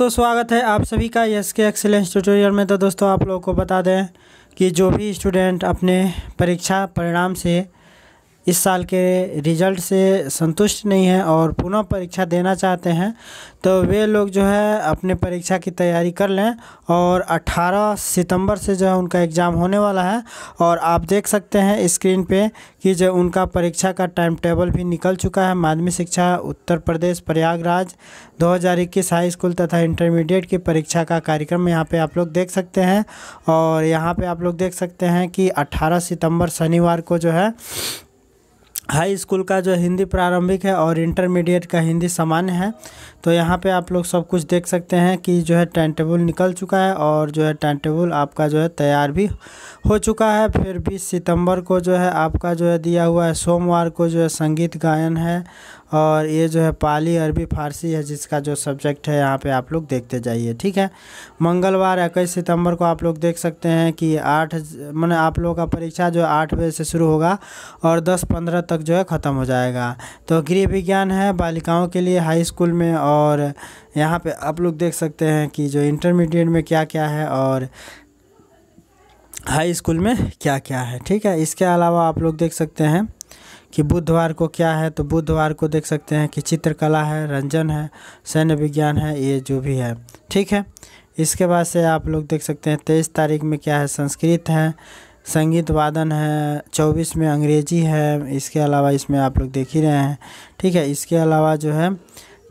दोस्तों स्वागत है आप सभी का यस के एक्सेलेंस ट्यूटोरियल में तो दोस्तों आप लोगों को बता दें कि जो भी स्टूडेंट अपने परीक्षा परिणाम से इस साल के रिजल्ट से संतुष्ट नहीं हैं और पुनः परीक्षा देना चाहते हैं तो वे लोग जो है अपने परीक्षा की तैयारी कर लें और 18 सितंबर से जो है उनका एग्ज़ाम होने वाला है और आप देख सकते हैं स्क्रीन पे कि जो उनका परीक्षा का टाइम टेबल भी निकल चुका है माध्यमिक शिक्षा उत्तर प्रदेश प्रयागराज दो हाई स्कूल तथा इंटरमीडिएट की परीक्षा का कार्यक्रम यहाँ पर आप लोग देख सकते हैं और यहाँ पर आप लोग देख सकते हैं कि अट्ठारह सितम्बर शनिवार को जो है हाई स्कूल का जो हिंदी प्रारंभिक है और इंटरमीडिएट का हिंदी सामान्य है तो यहाँ पे आप लोग सब कुछ देख सकते हैं कि जो है टाइम टेबल निकल चुका है और जो है टाइम टेबल आपका जो है तैयार भी हो चुका है फिर 20 सितंबर को जो है आपका जो है दिया हुआ है सोमवार को जो है संगीत गायन है और ये जो है पाली अरबी फारसी है जिसका जो सब्जेक्ट है यहाँ पे आप लोग देखते जाइए ठीक है मंगलवार इक्कीस सितंबर को आप लोग देख सकते हैं कि आठ मैंने आप लोगों का परीक्षा जो आठ बजे से शुरू होगा और दस पंद्रह तक जो है ख़त्म हो जाएगा तो गृह विज्ञान है बालिकाओं के लिए हाई स्कूल में और यहाँ पर आप लोग देख सकते हैं कि जो इंटरमीडिएट में क्या क्या है और हाई स्कूल में क्या क्या है ठीक है इसके अलावा आप लोग देख सकते हैं कि बुधवार को क्या है तो बुधवार को देख सकते हैं कि चित्रकला है रंजन है सैन्य विज्ञान है ये जो भी है ठीक है इसके बाद से आप लोग देख सकते हैं तेईस तारीख में क्या है संस्कृत है संगीत वादन है चौबीस में अंग्रेजी है इसके अलावा इसमें आप लोग देख ही रहे हैं ठीक है इसके अलावा जो है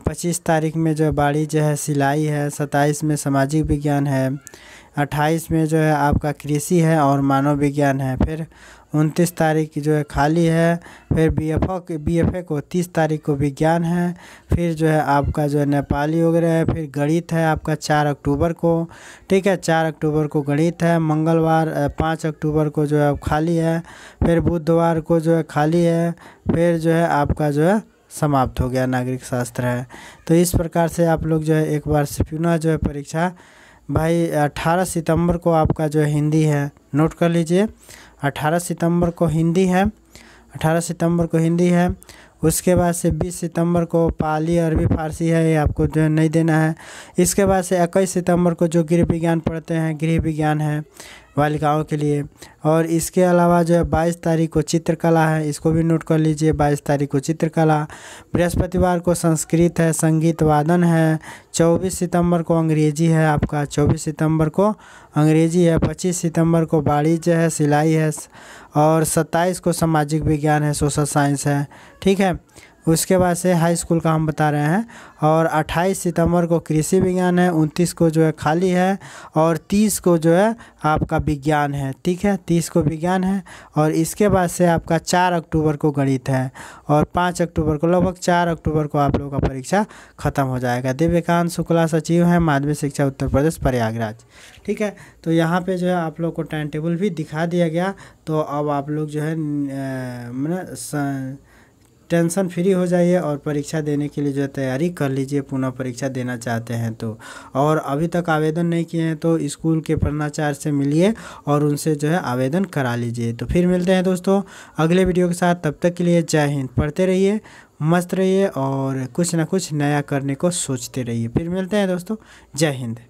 पच्चीस तारीख में जो जो है सिलाई है सत्ताईस में सामाजिक विज्ञान है अट्ठाईस में जो है आपका कृषि है और मानव विज्ञान है फिर उनतीस तारीख जो है खाली है फिर B F B F A को तीस तारीख को विज्ञान है फिर जो है आपका जो है नेपाली वगैरह है फिर गणित है आपका चार अक्टूबर को ठीक है चार अक्टूबर को गणित है मंगलवार पाँच अक्टूबर को जो है खाली है फिर बुधवार को जो है खाली है फिर जो है आपका जो है समाप्त हो गया नागरिक शास्त्र है तो इस प्रकार से आप लोग जो है एक बार सिप्यूना जो है परीक्षा भाई 18 सितंबर को आपका जो हिंदी है नोट कर लीजिए 18 सितंबर को हिंदी है 18 सितंबर को हिंदी है उसके बाद से 20 सितंबर को पाली अरबी फारसी है ये आपको जो नहीं देना है इसके बाद से इक्कीस सितंबर को जो गृह विज्ञान पढ़ते हैं गृह विज्ञान है बालिकाओं के लिए और इसके अलावा जो है बाईस तारीख को चित्रकला है इसको भी नोट कर लीजिए बाईस तारीख को चित्रकला बृहस्पतिवार को संस्कृत है संगीत वादन है चौबीस सितंबर को अंग्रेजी है आपका चौबीस सितंबर को अंग्रेजी है पच्चीस सितंबर को वाणिज्य है सिलाई है और सत्ताईस को सामाजिक विज्ञान है सोशल साइंस है ठीक है उसके बाद से हाई स्कूल का हम बता रहे हैं और 28 सितंबर को कृषि विज्ञान है 29 को जो है खाली है और 30 को जो है आपका विज्ञान है ठीक है 30 को विज्ञान है और इसके बाद से आपका 4 अक्टूबर को गणित है और 5 अक्टूबर को लगभग 4 अक्टूबर को आप लोगों का परीक्षा ख़त्म हो जाएगा दिव्यकांत शुक्ला सचिव हैं माध्यमिक शिक्षा उत्तर प्रदेश प्रयागराज ठीक है तो यहाँ पर जो है आप लोग को टाइम टेबल भी दिखा दिया गया तो अब आप लोग जो है मैंने मतलब टेंशन फ्री हो जाइए और परीक्षा देने के लिए जो तैयारी कर लीजिए पुनः परीक्षा देना चाहते हैं तो और अभी तक आवेदन नहीं किए हैं तो स्कूल के प्रणाचार्य से मिलिए और उनसे जो है आवेदन करा लीजिए तो फिर मिलते हैं दोस्तों अगले वीडियो के साथ तब तक के लिए जय हिंद पढ़ते रहिए मस्त रहिए और कुछ ना कुछ नया करने को सोचते रहिए फिर मिलते हैं दोस्तों जय हिंद